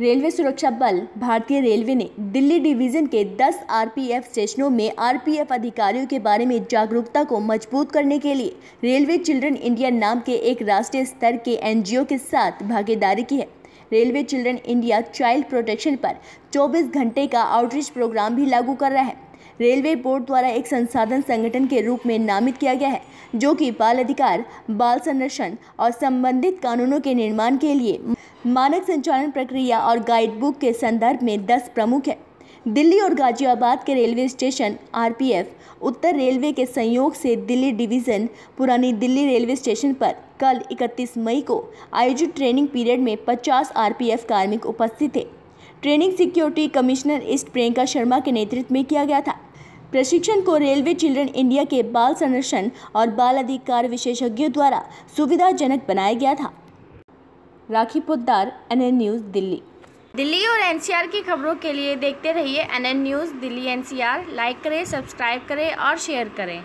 railway सुरक्षा बल भारतीय रेलवे ने दिल्ली डिवीजन के 10 आरपीएफ स्टेशनों में आरपीएफ अधिकारियों के बारे में जागरूकता को मजबूत करने के लिए रेलवे चिल्ड्रन इंडिया नाम के एक राष्ट्रीय स्तर के एनजीओ के साथ भागीदारी की है railway children India child protection पर 24 घंटे का आउटरीच प्रोग्राम भी लागू कर रहा है रेलवे बोर्ड द्वारा एक संसाधन संगठन के रूप में नामित किया गया है जो कि बाल अधिकार बाल संरक्षण और संबंधित कानूनों के निर्माण के लिए मानक संचालन प्रक्रिया और गाइडबुक के संदर्भ में दस प्रमुख हैं दिल्ली और गाजियाबाद के रेलवे स्टेशन आरपीएफ उत्तर रेलवे के संयोग से दिल्ली डिवीज़न पुरानी दिल्ली रेलवे स्टेशन पर कल 31 मई को आयोजित ट्रेनिंग पीरियड में 50 आरपीएफ कार्मिक उपस्थित थे training security commissioner east Priyanka Sharma के नेतृत्व में किया गया था प्रशिक्षण को रेलवे चिल्ड्रन इंडिया के बाल संरक्षण और बाल अधिकार विशेषज्ञों द्वारा सुविधाजनक बनाया गया था राखी पुद्दार एन न्यूज़ दिल्ली दिल्ली और एनसीआर की खबरों के लिए देखते रहिए NN news Delhi NCR like करें सब्सक्राइब करें और शेयर करें